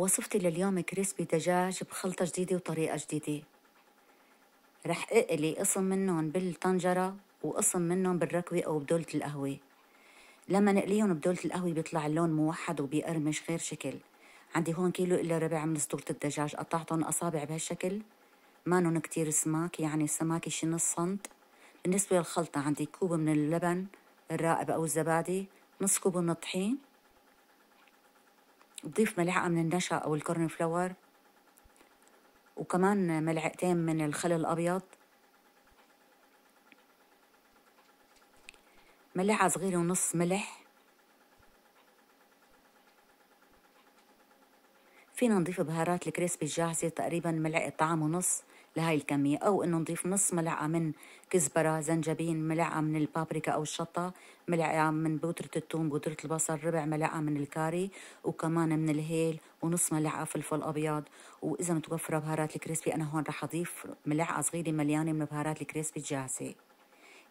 وصفتي لليوم كريسبي دجاج بخلطة جديدة وطريقة جديدة رح اقلي قسم منهم بالطنجرة وقسم منهم بالركوة أو بدولة القهوة لما نقليهم بدولة القهوة بيطلع اللون موحد وبيقرمش غير شكل عندي هون كيلو إلا ربع من صدورة الدجاج قطعتهم أصابع بهالشكل مانن كتير سماك يعني سماك شي نص سنت بالنسبة للخلطة عندي كوب من اللبن الرائب أو الزبادي نص كوب من الطحين بضيف ملعقة من النشا أو الكورن فلاور وكمان ملعقتين من الخل الأبيض ملعقة صغيرة ونص ملح فينا نضيف بهارات الكريسبي الجاهزة تقريبا ملعقة طعام ونص لهاي الكمية أو إنه نضيف نص ملعقة من كزبرة زنجبيل ملعقة من البابريكا أو الشطة ملعقة من بودرة الثوم بودرة البصل ربع ملعقة من الكاري وكمان من الهيل ونص ملعقة فلفل أبيض وإذا متوفرة بهارات الكريسبي أنا هون رح أضيف ملعقة صغيرة مليانة من بهارات الكريسبي الجاهزة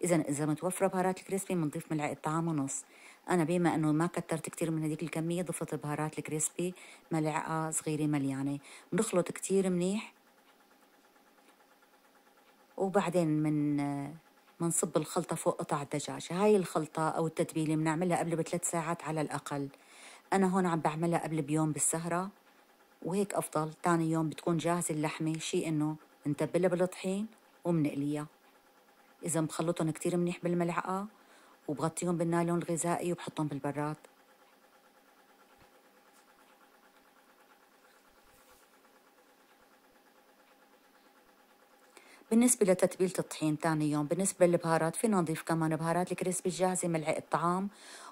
إذا إذا متوفرة بهارات الكريسبي بنضيف ملعقة طعام ونص انا بما انه ما كترت كتير من هذيك الكميه ضفت بهارات الكريسبي ملعقه صغيره مليانه بنخلط كتير منيح وبعدين من منصب الخلطة فوق قطع الدجاج هاي الخلطة أو التتبيلة بنعملها قبل بثلاث ساعات على الأقل أنا هون عم بعملها قبل بيوم بالسهرة وهيك أفضل تاني يوم بتكون جاهزة اللحمة شي إنه نتبلها بالطحين ومنقليها إذا مخلطهم كتير منيح بالملعقة وبغطيهم بالنايلون الغذائي وبحطهم بالبراد بالنسبة لتتبيلة الطحين ثاني يوم بالنسبة للبهارات فينا نضيف كمان بهارات الكريسبي الجاهزة ملعقة طعام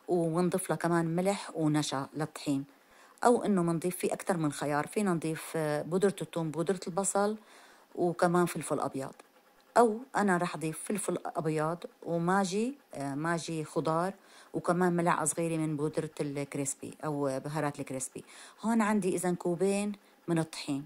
ونضيف لها كمان ملح ونشا للطحين أو إنه منضيف فيه أكثر من خيار فينا نضيف آه، بودرة الثوم بودرة البصل وكمان فلفل أبيض او انا راح اضيف فلفل ابيض وماجي آه، ماجي خضار وكمان ملعقه صغيره من بودره الكريسبي او بهارات الكريسبي هون عندي اذا كوبين من الطحين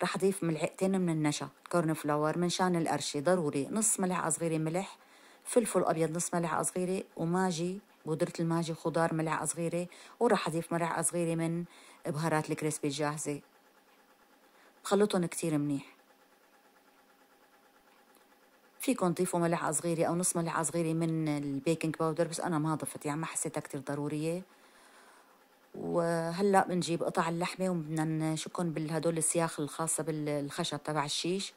راح اضيف ملعقتين من النشا كورن فلاور من شان القرشه ضروري نص ملعقه صغيره ملح فلفل ابيض نص ملعقه صغيره وماجي بودرة الماجي خضار ملعقة صغيرة وراح أضيف ملعقة صغيرة من بهارات الكريسبي الجاهزة بخلطهم كتير منيح فيكم تضيفوا ملعقه صغيره او نص ملعقه صغيره من البيكنج باودر بس انا ما ضفت يعني ما حسيتها كتير ضروريه وهلا بنجيب قطع اللحمه وبدنا نشكهم بالهدول السياخ الخاصه بالخشب تبع الشيش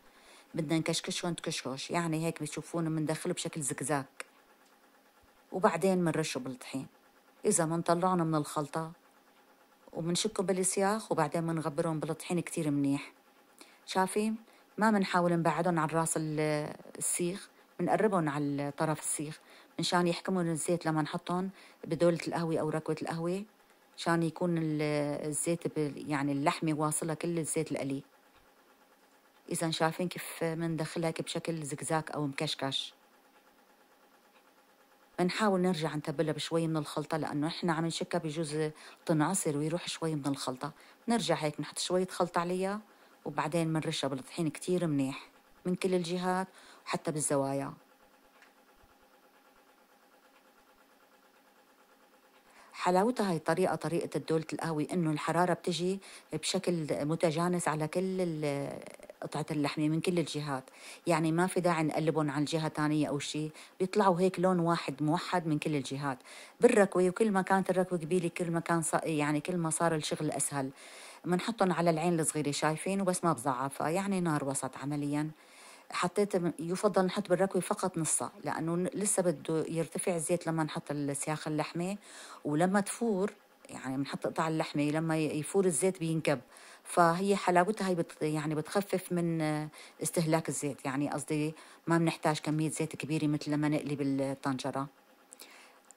بدنا نكشكشهم تكشكش يعني هيك بتشوفون بندخله بشكل زكزاك وبعدين بنرشه بالطحين اذا ما طلعنا من الخلطه وبنشكهم بالسياخ وبعدين بنغبرهم بالطحين كتير منيح شايفين ما بنحاول نبعدهم عن راس السيخ بنقربهم على طرف السيخ مشان يحكموا الزيت لما نحطهم بدولة القهوة أو ركوة القهوة مشان يكون الزيت يعني اللحمة واصلة كل الزيت القلي إذا شايفين كيف مندخلها هيك بشكل زكزاك أو مكشكش بنحاول نرجع نتبلها بشوي من الخلطة لأنه إحنا عم نشكها بجوز تنعصر ويروح شوي من الخلطة نرجع هيك نحط شوية خلطة عليها وبعدين منرشها بالطحين كتير منيح من كل الجهات وحتى بالزوايا حلاوتها هي الطريقة طريقة الدولة القهوة إنه الحرارة بتجي بشكل متجانس على كل قطعة اللحمة من كل الجهات يعني ما في داعي نقلبهم على الجهة تانية أو شيء بيطلعوا هيك لون واحد موحد من كل الجهات بالركوة وكل ما كانت الركوة كبيرة كل ما كان يعني كل ما صار الشغل أسهل بنحطهم على العين الصغيره شايفين وبس ما بزعفها يعني نار وسط عمليا حطيت يفضل نحط بالركوه فقط نصها لانه لسه بده يرتفع الزيت لما نحط السياخ اللحمه ولما تفور يعني بنحط قطع اللحمه لما يفور الزيت بينكب فهي حلاوتها هي بت يعني بتخفف من آه، استهلاك الزيت يعني قصدي ما بنحتاج كميه زيت كبيره مثل لما نقلي بالطنجره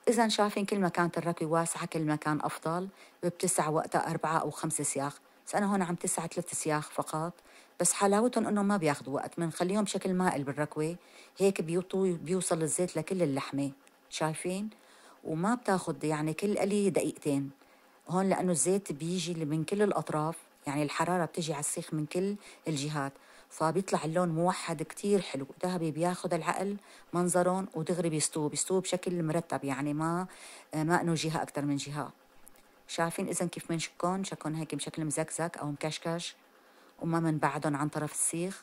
إذا شايفين كل ما كانت الركوة واسعة كل ما كان أفضل بتسع وقتها أربعة أو خمسة سياخ بس أنا هون عم تسعة ثلاث سياخ فقط بس حلاوتهم انه ما بياخذوا وقت بنخليهم بشكل مائل بالركوه هيك بيوطوا بيوصل الزيت لكل اللحمه شايفين وما بتاخذ يعني كل قلي دقيقتين هون لانه الزيت بيجي من كل الاطراف يعني الحراره بتجي على السيخ من كل الجهات فبيطلع اللون موحد كتير حلو ذهبي بياخد العقل منظرهم ودغري بيستووا بيستووا بشكل مرتب يعني ما ما انه جهه اكثر من جهه شايفين إذا كيف منشكون شكون هيك بشكل مزكزك أو مكشكش وما منبعدن عن طرف السيخ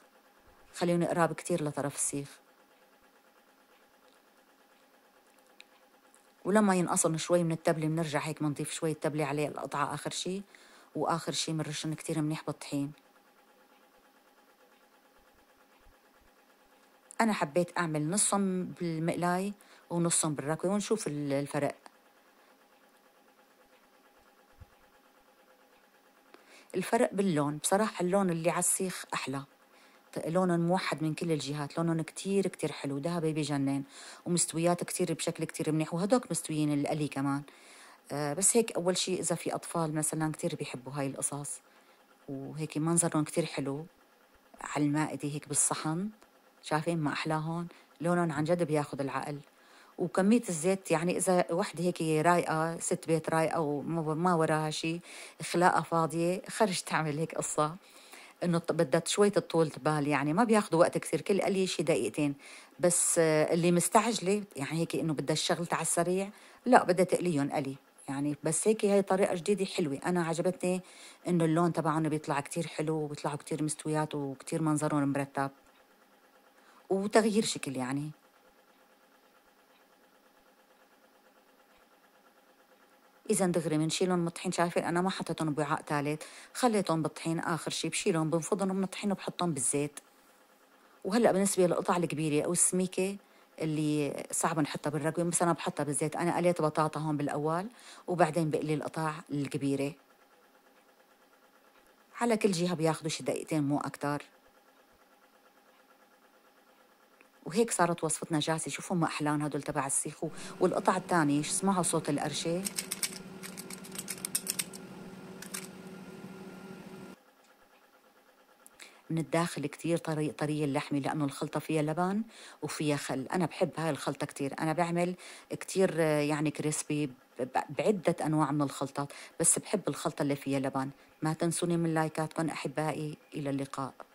خليهم قراب كتير لطرف السيخ ولما ينقصن شوي من التبلة بنرجع هيك بنضيف شوية تبلة عليه القطعة آخر شي وآخر شي بنرشن كتير منيح بالطحين أنا حبيت أعمل نصهم بالمقلاي ونصهم بالركوة ونشوف الفرق الفرق باللون بصراحة اللون اللي على السيخ أحلى لونهم موحد من كل الجهات لونهم كتير كتير حلو ذهبي بجنن ومستويات كتير بشكل كتير منيح وهدوك مستويين القلي كمان آه بس هيك أول شيء إذا في أطفال مثلا كتير بيحبوا هاي القصص وهيك منظرهم كتير حلو على المائدة هيك بالصحن شايفين ما أحلاهم لونهم عن جد بياخد العقل وكمية الزيت يعني إذا وحدة هيك رايقة ست بيت رايقة وما وراها شيء خلاقة فاضية خرج تعمل هيك قصة انه بدها شوية طولة بال يعني ما بياخذوا وقت كثير كل قلي شيء دقيقتين بس اللي مستعجلة يعني هيك انه بدها الشغل على السريع لا بدها تقليهم قلي يعني بس هيك هي طريقة جديدة حلوة أنا عجبتني إنه اللون تبعهم بيطلع كتير حلو وبيطلعوا كتير مستويات وكتير منظرهم مرتب وتغيير شكل يعني اذا دغري بنشيلهم من الطحين شايفين انا ما حطيتهم بوعاء ثالث خليتهم بالطحين اخر شيء بشيلهم بنفضهم من الطحين وبحطهم بالزيت وهلا بالنسبه للقطع الكبيره او السميكه اللي صعب نحطها بالرقوه مثلا بحطها بالزيت انا قليت بطاطا هون بالاول وبعدين بقلي القطع الكبيره على كل جهه بياخذوا شي دقيقتين مو اكثر وهيك صارت وصفتنا جاهزه شوفوا ما احلان هدول تبع السيخ والقطع الثانيه اسمعوا صوت القرشه من الداخل كتير طري طري اللحمة لأنه الخلطة فيها لبن وفيها خل أنا بحب هاي الخلطة كتير أنا بعمل كتير يعني كريسبي بعدة أنواع من الخلطات بس بحب الخلطة اللي فيها لبن ما تنسوني من لايكاتكم أحبائي إلى اللقاء